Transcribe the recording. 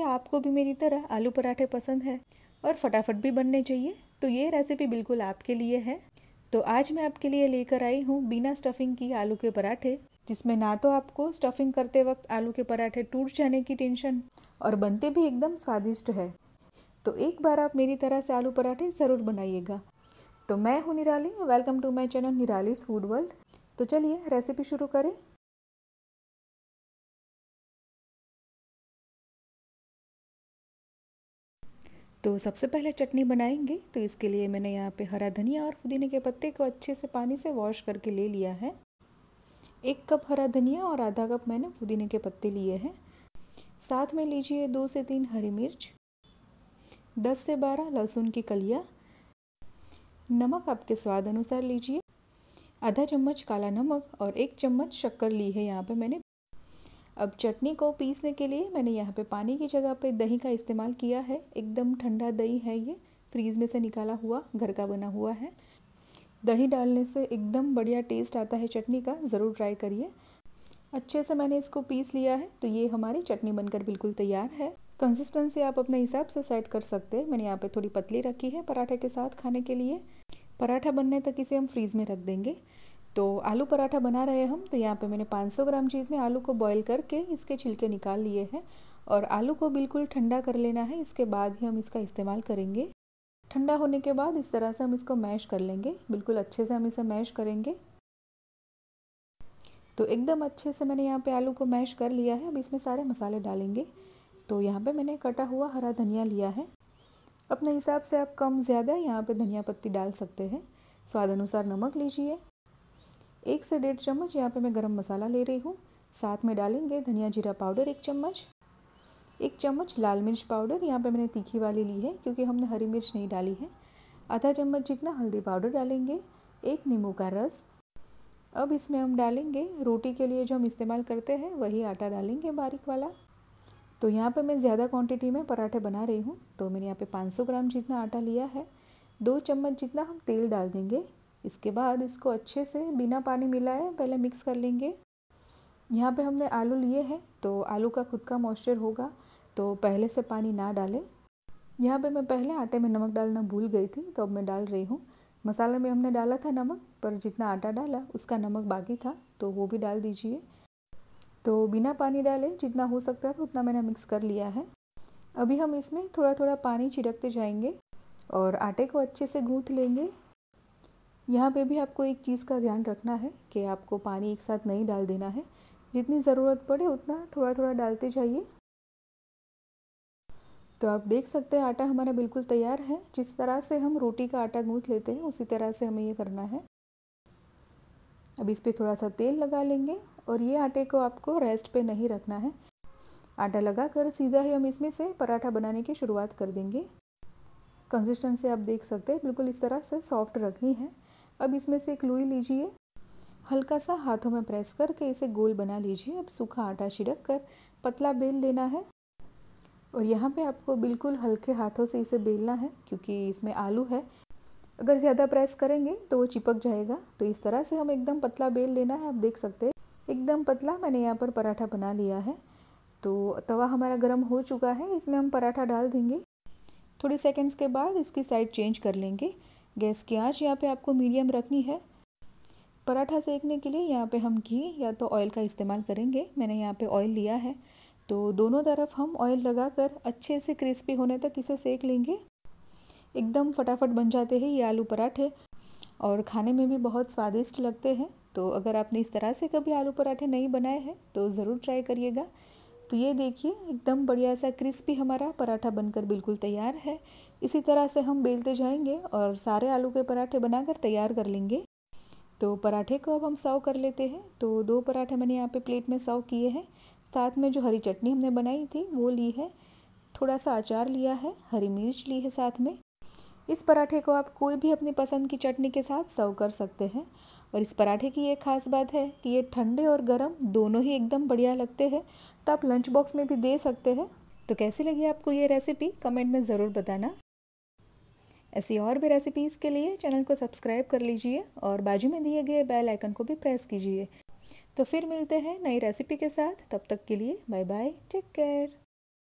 क्या आपको भी मेरी तरह आलू पराठे पसंद है और फटाफट भी बनने चाहिए तो ये रेसिपी बिल्कुल आपके लिए है तो आज मैं आपके लिए लेकर आई हूँ बिना स्टफिंग की आलू के पराठे जिसमें ना तो आपको स्टफिंग करते वक्त आलू के पराठे टूट जाने की टेंशन और बनते भी एकदम स्वादिष्ट है तो एक बार आप मेरी तरह से आलू पराठे ज़रूर बनाइएगा तो मैं हूँ Nirali welcome to my channel Nirali's food world तो चलिए रेसिपी शुरू करें तो सबसे पहले चटनी बनाएंगे तो इसके लिए मैंने यहाँ पे हरा धनिया और पुदीने के पत्ते को अच्छे से पानी से वॉश करके ले लिया है एक कप हरा धनिया और आधा कप मैंने पुदीने के पत्ते लिए हैं साथ में लीजिए दो से तीन हरी मिर्च दस से बारह लहसुन की कलिया नमक आपके स्वाद अनुसार लीजिए आधा चम्मच काला नमक और एक चम्मच शक्कर ली है यहाँ पे मैंने अब चटनी को पीसने के लिए मैंने यहाँ पे पानी की जगह पे दही का इस्तेमाल किया है एकदम ठंडा दही है ये फ्रीज़ में से निकाला हुआ घर का बना हुआ है दही डालने से एकदम बढ़िया टेस्ट आता है चटनी का ज़रूर ट्राई करिए अच्छे से मैंने इसको पीस लिया है तो ये हमारी चटनी बनकर बिल्कुल तैयार है कंसिस्टेंसी आप अपने हिसाब से सेट कर सकते हैं मैंने यहाँ पे थोड़ी पतली रखी है पराठे के साथ खाने के लिए पराठा बनने तक इसे हम फ्रीज़ में रख देंगे तो आलू पराठा बना रहे हम तो यहाँ पे मैंने 500 ग्राम जितने आलू को बॉईल करके इसके छिलके निकाल लिए हैं और आलू को बिल्कुल ठंडा कर लेना है इसके बाद ही हम इसका इस्तेमाल करेंगे ठंडा होने के बाद इस तरह से हम इसको मैश कर लेंगे बिल्कुल अच्छे से हम इसे मैश करेंगे तो एकदम अच्छे से मैंने यहाँ पे आलू को मैश कर लिया है अब इसमें सारे मसाले डालेंगे तो यहाँ पे मैंने कटा हुआ हरा धनिया लिया है अपने हिसाब से आप कम ज़्यादा यहाँ पे धनिया पत्ती डाल सकते हैं स्वाद अनुसार नमक लीजिए एक से डेढ़ चम्मच यहाँ पे मैं गरम मसाला ले रही हूँ साथ में डालेंगे धनिया जीरा पाउडर एक चम्मच एक चम्मच लाल मिर्च पाउडर यहाँ पे मैंने तीखी वाली ली है क्योंकि हमने हरी मिर्च नहीं डाली है आधा चम्मच जितना हल्दी पाउडर डालेंगे एक नींबू का रस अब इसमें हम डालेंगे रोटी के लिए जो हम इस्तेमाल करते हैं वही आटा डालेंगे बारीक वाला तो यहाँ पे मैं ज़्यादा क्वांटिटी में पराठे बना रही हूँ तो मैंने यहाँ पे 500 ग्राम जितना आटा लिया है दो चम्मच जितना हम तेल डाल देंगे इसके बाद इसको अच्छे से बिना पानी मिलाए पहले मिक्स कर लेंगे यहाँ पे हमने आलू लिए हैं तो आलू का खुद का मॉइस्चर होगा तो पहले से पानी ना डालें यहाँ पे मैं पहले आटे में नमक डालना भूल गई थी तो अब मैं डाल रही हूँ मसाले में हमने डाला था नमक पर जितना आटा डाला उसका नमक बाकी था तो वो भी डाल दीजिए तो बिना पानी डाले जितना हो सकता था तो उतना मैंने मिक्स कर लिया है अभी हम इसमें थोड़ा थोड़ा पानी छिड़कते जाएंगे और आटे को अच्छे से गूँथ लेंगे यहाँ पे भी आपको एक चीज़ का ध्यान रखना है कि आपको पानी एक साथ नहीं डाल देना है जितनी ज़रूरत पड़े उतना थोड़ा थोड़ा डालते जाइए तो आप देख सकते हैं आटा हमारा बिल्कुल तैयार है जिस तरह से हम रोटी का आटा गूँथ लेते हैं उसी तरह से हमें ये करना है अब इस पर थोड़ा सा तेल लगा लेंगे और ये आटे को आपको रेस्ट पे नहीं रखना है आटा लगा कर सीधा ही हम इसमें से पराठा बनाने की शुरुआत कर देंगे कंसिस्टेंसी आप देख सकते हैं बिल्कुल इस तरह से सॉफ्ट रखनी है अब इसमें से एक लोई लीजिए हल्का सा हाथों में प्रेस करके इसे गोल बना लीजिए अब सूखा आटा छिड़क कर पतला बेल लेना है और यहाँ पे आपको बिल्कुल हल्के हाथों से इसे बेलना है क्योंकि इसमें आलू है अगर ज़्यादा प्रेस करेंगे तो वो चिपक जाएगा तो इस तरह से हम एकदम पतला बेल लेना है आप देख सकते हैं एकदम पतला मैंने यहाँ पर पराठा बना लिया है तो तवा हमारा गर्म हो चुका है इसमें हम पराठा डाल देंगे थोड़ी सेकेंड्स के बाद इसकी साइड चेंज कर लेंगे गैस की आंच यहाँ पे आपको मीडियम रखनी है पराठा सेकने के लिए यहाँ पे हम घी या तो ऑयल का इस्तेमाल करेंगे मैंने यहाँ पे ऑयल लिया है तो दोनों तरफ हम ऑयल लगाकर अच्छे से क्रिस्पी होने तक इसे सेक लेंगे एकदम फटाफट बन जाते हैं ये आलू पराठे और खाने में भी बहुत स्वादिष्ट लगते हैं तो अगर आपने इस तरह से कभी आलू पराठे नहीं बनाए हैं तो ज़रूर ट्राई करिएगा तो ये देखिए एकदम बढ़िया सा क्रिस्पी हमारा पराठा बनकर बिल्कुल तैयार है इसी तरह से हम बेलते जाएंगे और सारे आलू के पराठे बनाकर तैयार कर लेंगे तो पराठे को अब हम सर्व कर लेते हैं तो दो पराठे मैंने यहाँ पे प्लेट में सर्व किए हैं साथ में जो हरी चटनी हमने बनाई थी वो ली है थोड़ा सा अचार लिया है हरी मिर्च ली है साथ में इस पराठे को आप कोई भी अपनी पसंद की चटनी के साथ सर्व कर सकते हैं और इस पराठे की ये खास बात है कि ये ठंडे और गर्म दोनों ही एकदम बढ़िया लगते हैं तो आप लंच बॉक्स में भी दे सकते हैं तो कैसी लगी आपको ये रेसिपी कमेंट में ज़रूर बताना ऐसी और भी रेसिपीज़ के लिए चैनल को सब्सक्राइब कर लीजिए और बाजू में दिए गए बेल आइकन को भी प्रेस कीजिए तो फिर मिलते हैं नई रेसिपी के साथ तब तक के लिए बाय बाय टेक केयर